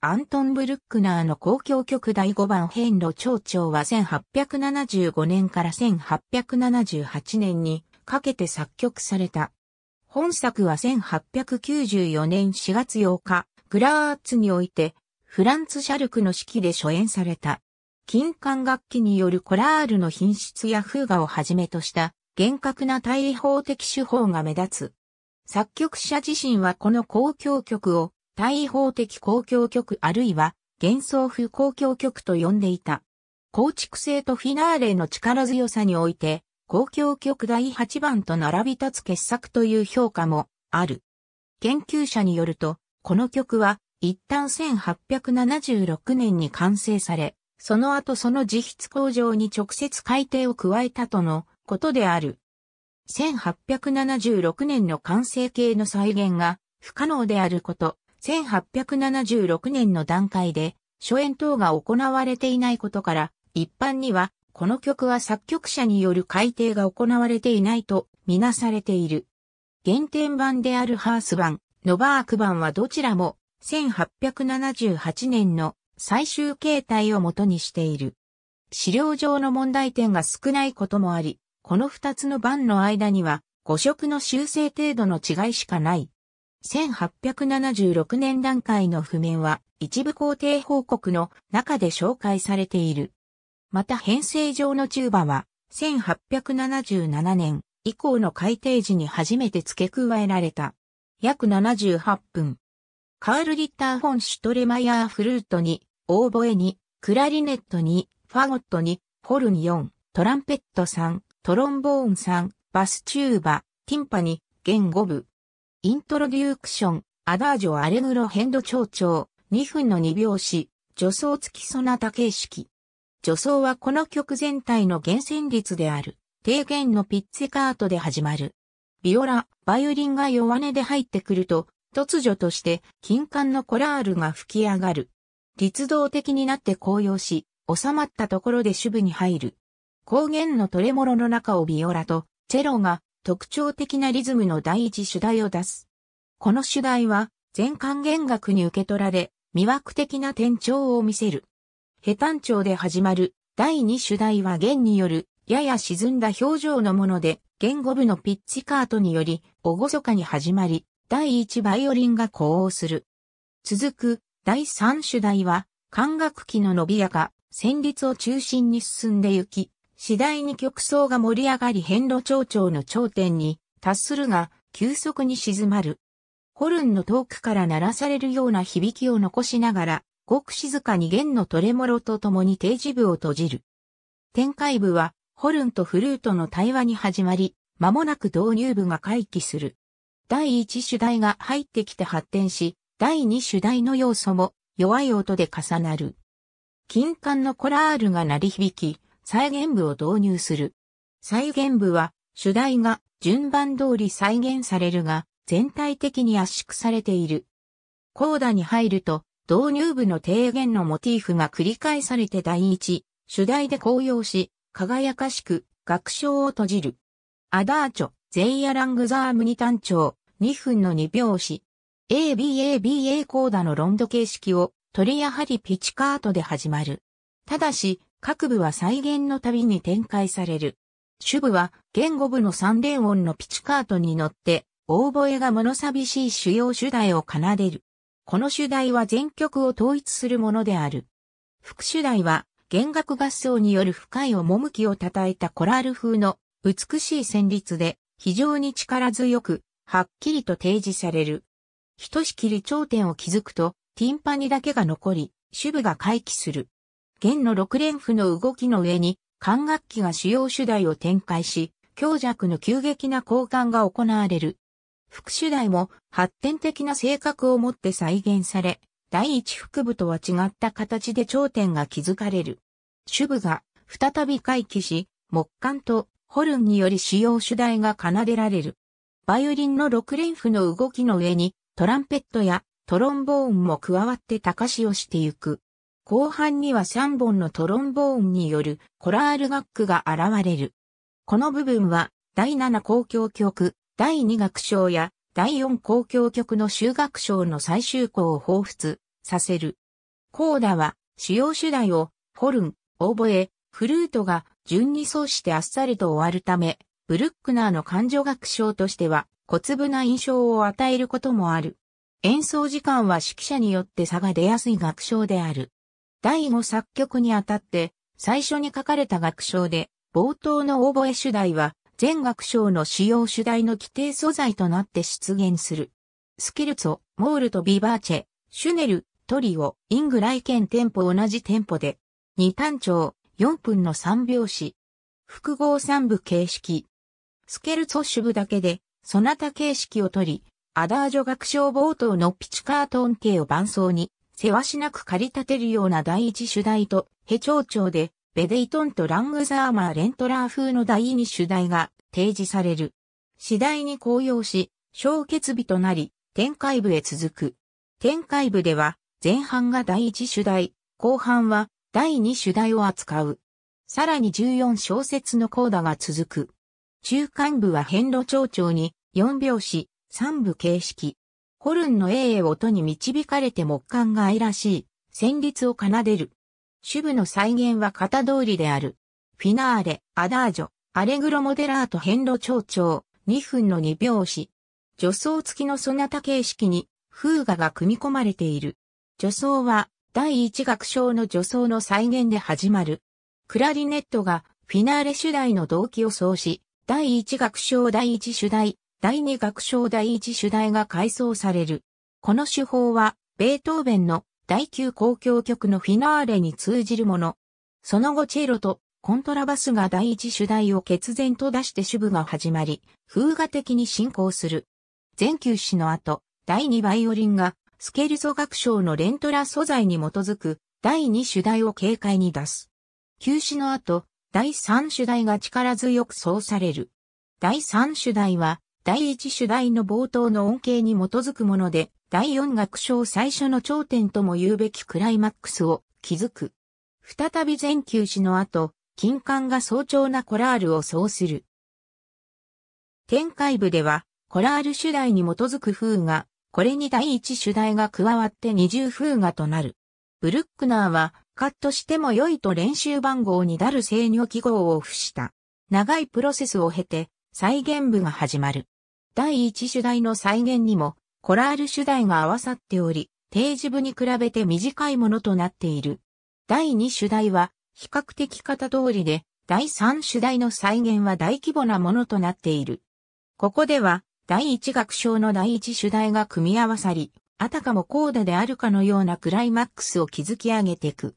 アントン・ブルックナーの公共曲第5番ヘンロ町長調は1875年から1878年にかけて作曲された。本作は1894年4月8日、グラーツにおいて、フランツ・シャルクの指揮で初演された。金管楽器によるコラールの品質や風画をはじめとした厳格な対立法的手法が目立つ。作曲者自身はこの公共曲を対位法的公共局あるいは幻想府公共局と呼んでいた。構築性とフィナーレの力強さにおいて、公共局第8番と並び立つ傑作という評価もある。研究者によると、この曲は一旦1876年に完成され、その後その自筆工場に直接改定を加えたとのことである。1876年の完成形の再現が不可能であること、1876年の段階で、初演等が行われていないことから、一般には、この曲は作曲者による改定が行われていないとみなされている。原点版であるハース版、ノバーク版はどちらも1878年の最終形態を元にしている。資料上の問題点が少ないこともあり、この二つの版の間には5色の修正程度の違いしかない。1876年段階の譜面は一部工程報告の中で紹介されている。また編成上のチューバは1877年以降の改定時に初めて付け加えられた。約78分。カール・リッター・フォン・シュトレマイヤー・フルートに、オーボエに、クラリネットに、ファゴットに、ホルン4、トランペット3、トロンボーン3、バスチューバ、ティンパに、弦5部、イントロデュークション、アダージョ・アレグロヘンド長調、2分の2拍子、助走付きソナタ形式。助走はこの曲全体の厳選率である、低減のピッツィカートで始まる。ビオラ、バイオリンが弱音で入ってくると、突如として金管のコラールが吹き上がる。律動的になって高揚し、収まったところで主部に入る。高原のトレモロの中をビオラとチェロが特徴的なリズムの第一主題を出す。この主題は、全管弦楽に受け取られ、魅惑的な転調を見せる。下端調で始まる第二主題は弦によるやや沈んだ表情のもので、言語部のピッチカートにより、おごそかに始まり、第一バイオリンが呼応する。続く、第三主題は、管楽器の伸びやか、旋律を中心に進んでゆき、次第に曲層が盛り上がり変路町長の頂点に達するが、急速に静まる。ホルンの遠くから鳴らされるような響きを残しながら、ごく静かに弦のトレモロと共に定時部を閉じる。展開部は、ホルンとフルートの対話に始まり、間もなく導入部が回帰する。第一主題が入ってきて発展し、第二主題の要素も弱い音で重なる。金管のコラールが鳴り響き、再現部を導入する。再現部は主題が順番通り再現されるが、全体的に圧縮されている。コーダに入ると、導入部の提言のモチーフが繰り返されて第一、主題で高揚し、輝かしく、学章を閉じる。アダーチョ、ゼイヤラングザームに単調、2分の2拍子。ABABA コーダのロンド形式を、トリやはりピチカートで始まる。ただし、各部は再現の旅に展開される。主部は言語部の三連音のピチカートに乗って、オーボエが物寂しい主要主題を奏でる。この主題は全曲を統一するものである。副主題は弦楽合奏による深い趣を叩いたコラール風の美しい旋律で非常に力強く、はっきりと提示される。ひとしきり頂点を築くと、ティンパニだけが残り、主部が回帰する。弦の六連符の動きの上に、管楽器が主要主題を展開し、強弱の急激な交換が行われる。副主題も発展的な性格を持って再現され、第一副部とは違った形で頂点が築かれる。主部が再び回帰し、木管とホルンにより主要主題が奏でられる。バイオリンの六連符の動きの上にトランペットやトロンボーンも加わって高しをしてゆく。後半には3本のトロンボーンによるコラール楽句が現れる。この部分は第7交響曲、第2楽章や第4交響曲の修学章の最終項を彷彿させる。コーダは主要主題をホルン、オーボエ、フルートが順に奏してあっさりと終わるため、ブルックナーの感情楽章としては小粒な印象を与えることもある。演奏時間は指揮者によって差が出やすい楽章である。第5作曲にあたって、最初に書かれた楽章で、冒頭の応募主題は、全楽章の使用主題の規定素材となって出現する。スキルツォ、モールとビバーチェ、シュネル、トリオ、イングライケンテンポ同じテンポで、2単調、4分の3拍子。複合三部形式。スケルツォシュ部だけで、そなた形式を取り、アダージョ楽章冒頭のピチカート音形を伴奏に、せわしなく駆り立てるような第一主題と、ヘ長調で、ベデイトンとラングザーマーレントラー風の第二主題が提示される。次第に紅葉し、小結日となり、展開部へ続く。展開部では、前半が第一主題、後半は第二主題を扱う。さらに14小節のコーダが続く。中間部は変路長調に4拍子、3部形式。ホルンの A へ音に導かれて木管が愛らしい、旋律を奏でる。主部の再現は型通りである。フィナーレ、アダージョ、アレグロモデラート変路長調、2分の2拍子。助走付きのソナタ形式に、風画が組み込まれている。助走は、第一楽章の助走の再現で始まる。クラリネットが、フィナーレ主題の動機を奏し、第一楽章第一主題、第二楽章第一主題が改装される。この手法は、ベートーベンの第9交響曲のフィナーレに通じるもの。その後チェロとコントラバスが第一主題を決然と出して主部が始まり、風画的に進行する。全休止の後、第2バイオリンがスケルゾ楽章のレントラ素材に基づく第2主題を軽快に出す。休止の後、第3主題が力強く奏される。第3主題は第一主題の冒頭の恩恵に基づくもので、第四楽章最初の頂点とも言うべきクライマックスを築く。再び全休止の後、金管が早朝なコラールを奏する。展開部では、コラール主題に基づく風が、これに第一主題が加わって二重風がとなる。ブルックナーは、カットしても良いと練習番号になる制御記号を付した。長いプロセスを経て、再現部が始まる。第一主題の再現にも、コラール主題が合わさっており、定時部に比べて短いものとなっている。第二主題は、比較的型通りで、第三主題の再現は大規模なものとなっている。ここでは、第一楽章の第一主題が組み合わさり、あたかもコーダであるかのようなクライマックスを築き上げていく。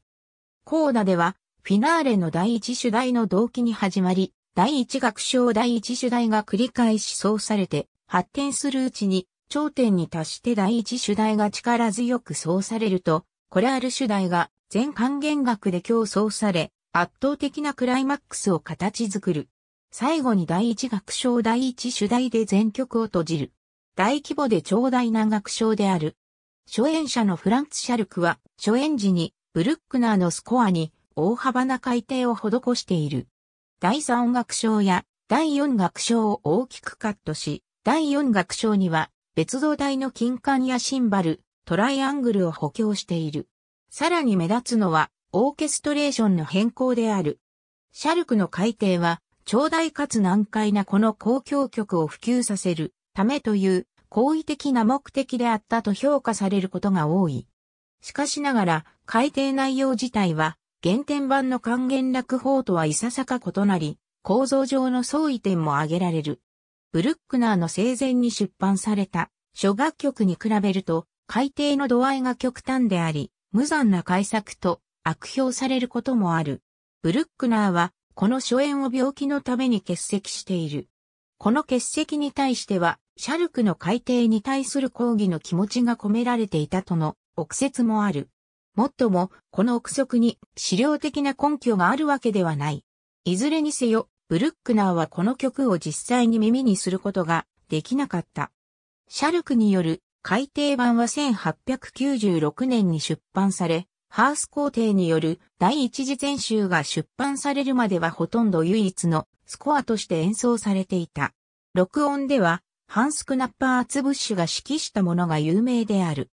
コーダでは、フィナーレの第一主題の動機に始まり、第一楽章第一主題が繰り返しそうされて、発展するうちに、頂点に達して第一主題が力強くそうされると、これある主題が全還元学で競争され、圧倒的なクライマックスを形作る。最後に第一楽章第一主題で全曲を閉じる。大規模で長大な楽章である。初演者のフランツ・シャルクは、初演時に、ブルックナーのスコアに大幅な改定を施している。第3楽章や第4楽章を大きくカットし、第4楽章には別動隊の金管やシンバル、トライアングルを補強している。さらに目立つのはオーケストレーションの変更である。シャルクの改定は、長大かつ難解なこの公共曲を普及させるためという好意的な目的であったと評価されることが多い。しかしながら、改定内容自体は原点版の還元落法とはいささか異なり、構造上の相違点も挙げられる。ブルックナーの生前に出版された諸楽曲に比べると、改訂の度合いが極端であり、無残な改作と悪評されることもある。ブルックナーは、この初演を病気のために欠席している。この欠席に対しては、シャルクの改訂に対する抗議の気持ちが込められていたとの憶説もある。もっとも、この憶測に資料的な根拠があるわけではない。いずれにせよ、ブルックナーはこの曲を実際に耳にすることができなかった。シャルクによる改訂版は1896年に出版され、ハース皇帝による第一次全集が出版されるまではほとんど唯一のスコアとして演奏されていた。録音では、ハンス・クナッパー・ツブッシュが指揮したものが有名である。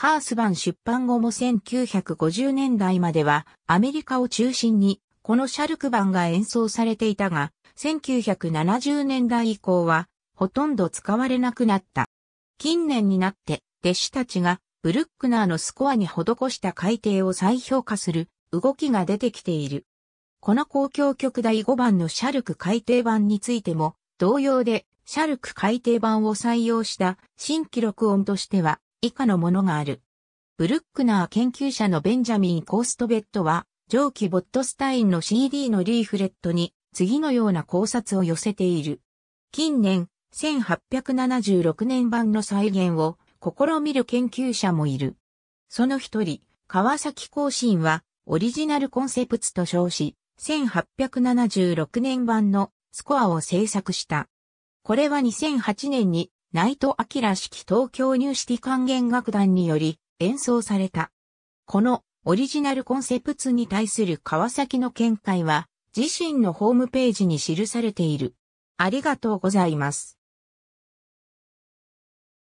ハースバン出版後も1950年代まではアメリカを中心にこのシャルク版が演奏されていたが、1970年代以降はほとんど使われなくなった。近年になって弟子たちがブルックナーのスコアに施した改定を再評価する動きが出てきている。この公共曲第5番のシャルク改定版についても同様でシャルク改定版を採用した新記録音としては以下のものがある。ブルックナー研究者のベンジャミン・コーストベットは、上記ボットスタインの CD のリーフレットに次のような考察を寄せている。近年、1876年版の再現を試みる研究者もいる。その一人、川崎更新は、オリジナルコンセプツと称し、1876年版のスコアを制作した。これは2008年にナイト・アキラ式東京ニューシティ管弦楽団により演奏された。このオリジナルコンセプツに対する川崎の見解は自身のホームページに記されている。ありがとうございます。